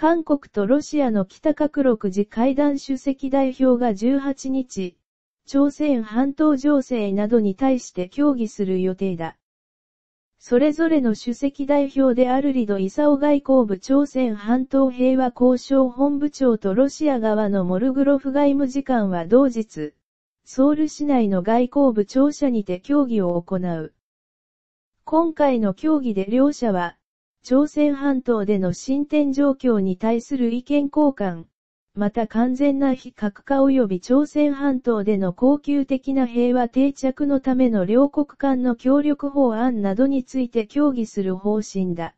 韓国とロシアの北核六次会談主席代表が18日、朝鮮半島情勢などに対して協議する予定だ。それぞれの主席代表であるリド・イサオ外交部朝鮮半島平和交渉本部長とロシア側のモルグロフ外務次官は同日、ソウル市内の外交部庁舎にて協議を行う。今回の協議で両者は、朝鮮半島での進展状況に対する意見交換、また完全な非核化及び朝鮮半島での恒久的な平和定着のための両国間の協力法案などについて協議する方針だ。